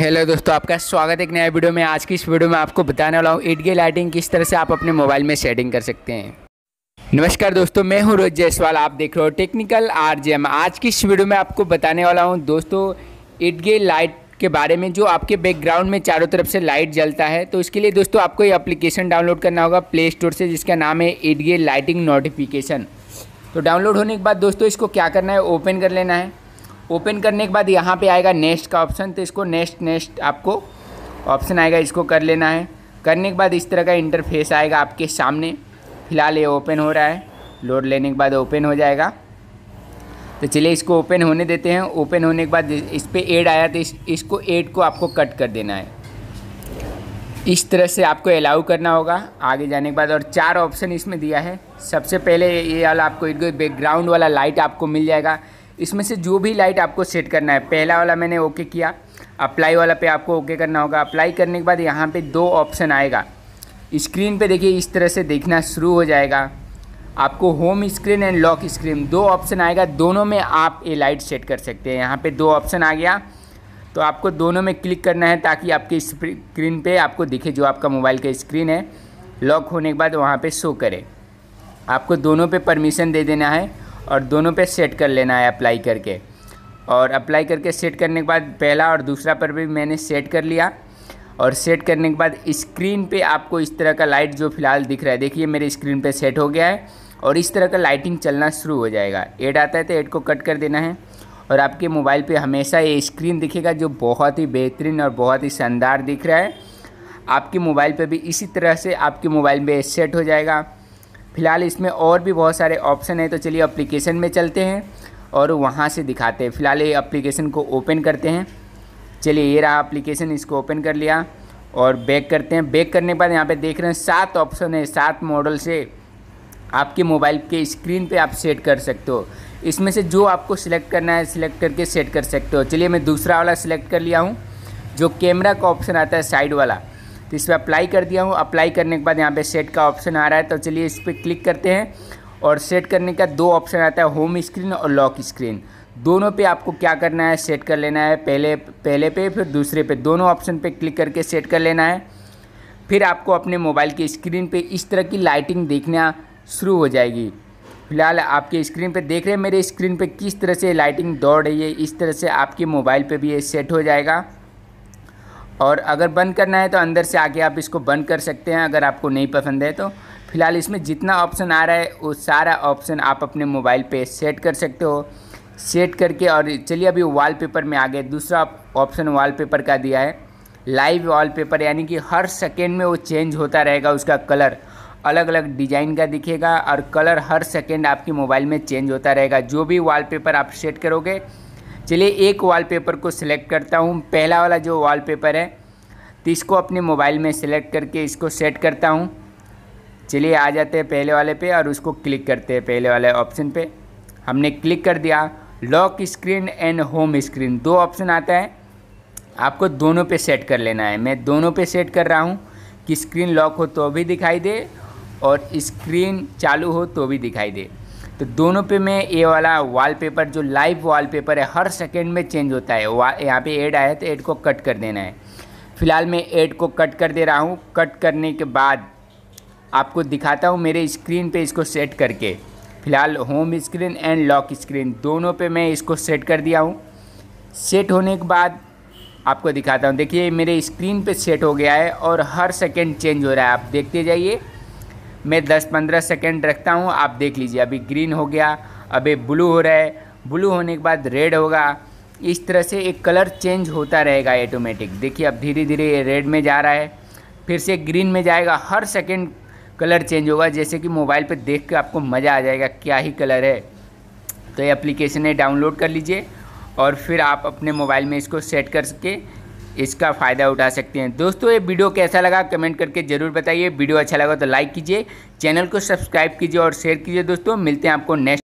hello दोस्तों आपका स्वागत है एक नया वीडियो में आज की इस वीडियो में आपको बताने वाला हूँ एट लाइटिंग किस तरह से आप अपने मोबाइल में सेटिंग कर सकते हैं नमस्कार दोस्तों मैं हूँ रोज जयसवाल आप देख रहे हो टेक्निकल आर आज की इस वीडियो में आपको बताने वाला हूँ दोस्तों एट लाइट के बारे में जो आपके बैकग्राउंड में चारों तरफ से लाइट जलता है तो इसके लिए दोस्तों आपको ये अप्लीकेशन डाउनलोड करना होगा प्ले स्टोर से जिसका नाम है एट लाइटिंग नोटिफिकेशन तो डाउनलोड होने के बाद दोस्तों इसको क्या करना है ओपन कर लेना है ओपन करने के बाद यहाँ पे आएगा नेक्स्ट का ऑप्शन तो इसको नेक्स्ट नेक्स्ट आपको ऑप्शन आएगा इसको कर लेना है करने के बाद इस तरह का इंटरफेस आएगा आपके सामने फ़िलहाल ये ओपन हो रहा है लोड लेने के बाद ओपन हो जाएगा तो चलिए इसको ओपन होने देते हैं ओपन होने के बाद इस पर एड आया तो इस, इसको एड को आपको कट कर देना है इस तरह से आपको अलाउ करना होगा आगे जाने के बाद और चार ऑप्शन इसमें दिया है सबसे पहले ये वाला आपको बैकग्राउंड वाला लाइट आपको मिल जाएगा इसमें से जो भी लाइट आपको सेट करना है पहला वाला मैंने ओके किया अप्लाई वाला पे आपको ओके करना होगा अप्लाई करने के बाद यहाँ पे दो ऑप्शन आएगा स्क्रीन पे देखिए इस तरह से देखना शुरू हो जाएगा आपको home screen and lock screen दो ऑप्शन आएगा दोनों में आप ये लाइट सेट कर सकते हैं यहाँ पर दो ऑप्शन आ गया तो आपको दोनों में क्लिक करना है ताकि आपके स्क्रीन पर आपको दिखे जो आपका मोबाइल का स्क्रीन है लॉक होने के बाद वहाँ पर शो करें आपको दोनों पे परमिशन दे देना है और दोनों पे सेट कर लेना है अप्लाई करके और अप्लाई करके सेट करने के बाद पहला और दूसरा पर भी मैंने सेट कर लिया और सेट करने के बाद स्क्रीन पे आपको इस तरह का लाइट जो फिलहाल दिख रहा है देखिए मेरे स्क्रीन पे सेट हो गया है और इस तरह का लाइटिंग चलना शुरू हो जाएगा एड आता है तो एड को कट कर देना है और आपके मोबाइल पर हमेशा ये स्क्रीन दिखेगा जो बहुत ही बेहतरीन और बहुत ही शानदार दिख रहा है आपके मोबाइल पर भी इसी तरह से आपके मोबाइल में सेट हो जाएगा फ़िलहाल इसमें और भी बहुत सारे ऑप्शन हैं तो चलिए अप्लीकेशन में चलते हैं और वहाँ से दिखाते हैं फ़िलहाल ये अप्लीकेशन को ओपन करते हैं चलिए ये रहा अप्लीकेशन इसको ओपन कर लिया और बैक करते हैं बैक करने के बाद यहाँ पे देख रहे हैं सात ऑप्शन है सात मॉडल से आपके मोबाइल के स्क्रीन पे आप सेट कर सकते हो इसमें से जो आपको सिलेक्ट करना है सिलेक्ट करके सेट कर सकते हो चलिए मैं दूसरा वाला सिलेक्ट कर लिया हूँ जो कैमरा का ऑप्शन आता है साइड वाला तो इस पर अप्लाई कर दिया हूँ अप्लाई करने के बाद यहाँ पे सेट का ऑप्शन आ रहा है तो चलिए इस पर क्लिक करते हैं और सेट करने का दो ऑप्शन आता है होम स्क्रीन और लॉक स्क्रीन दोनों पे आपको क्या करना है सेट कर लेना है पहले पहले पे फिर दूसरे पे दोनों ऑप्शन पे क्लिक करके सेट कर लेना है फिर आपको अपने मोबाइल की स्क्रीन पे इस तरह की लाइटिंग देखना शुरू हो जाएगी फिलहाल आपके स्क्रीन पे देख रहे हैं मेरे स्क्रीन पे किस तरह से लाइटिंग दौड़ रही है इस तरह से आपके मोबाइल पे भी ये सेट हो जाएगा और अगर बंद करना है तो अंदर से आके आप इसको बंद कर सकते हैं अगर आपको नहीं पसंद है तो फ़िलहाल इसमें जितना ऑप्शन आ रहा है वो सारा ऑप्शन आप अपने मोबाइल पे सेट कर सकते हो सेट करके और चलिए अभी वॉलपेपर में आ गए दूसरा ऑप्शन वॉलपेपर का दिया है लाइव वॉलपेपर यानी कि हर सेकेंड में वो चेंज होता रहेगा उसका कलर अलग अलग डिज़ाइन का दिखेगा और कलर हर सेकेंड आपके मोबाइल में चेंज होता रहेगा जो भी वॉलपेपर आप सेट करोगे चलिए एक वॉलपेपर को सिलेक्ट करता हूँ पहला वाला जो वॉलपेपर है तो इसको अपने मोबाइल में सिलेक्ट करके इसको सेट करता हूँ चलिए आ जाते हैं पहले वाले पे और उसको क्लिक करते हैं पहले वाले ऑप्शन पे हमने क्लिक कर दिया lock screen and home screen दो ऑप्शन आता है आपको दोनों पे सेट कर लेना है मैं दोनों पे सेट कर रहा हूँ कि स्क्रीन लॉक हो तो भी दिखाई दे और स्क्रीन चालू हो तो भी दिखाई दे तो दोनों पे मैं ये वाला वॉलपेपर जो लाइव वॉलपेपर है हर सेकंड में चेंज होता है यहाँ पे ऐड आया है तो ऐड को कट कर देना है फ़िलहाल मैं ऐड को कट कर दे रहा हूँ कट करने के बाद आपको दिखाता हूँ मेरे स्क्रीन पे इसको सेट करके फ़िलहाल home screen and lock screen दोनों पे मैं इसको सेट कर दिया हूँ सेट होने के बाद आपको दिखाता हूँ देखिए मेरे स्क्रीन पर सेट हो गया है और हर सेकेंड चेंज हो रहा है आप देखते जाइए मैं दस पंद्रह सेकेंड रखता हूँ आप देख लीजिए अभी ग्रीन हो गया अभी ब्लू हो रहा है ब्लू होने के बाद रेड होगा इस तरह से एक कलर चेंज होता रहेगा ऑटोमेटिक देखिए अब धीरे धीरे ये रेड में जा रहा है फिर से ग्रीन में जाएगा हर सेकेंड कलर चेंज होगा जैसे कि मोबाइल पर देख के आपको मज़ा आ जाएगा क्या ही कलर है तो ये एप्लीकेशन है डाउनलोड कर लीजिए और फिर आप अपने मोबाइल में इसको सेट करके इसका फ़ायदा उठा सकते हैं दोस्तों ये वीडियो कैसा लगा कमेंट करके ज़रूर बताइए वीडियो अच्छा लगा तो लाइक कीजिए चैनल को सब्सक्राइब कीजिए और शेयर कीजिए दोस्तों मिलते हैं आपको नेक्स्ट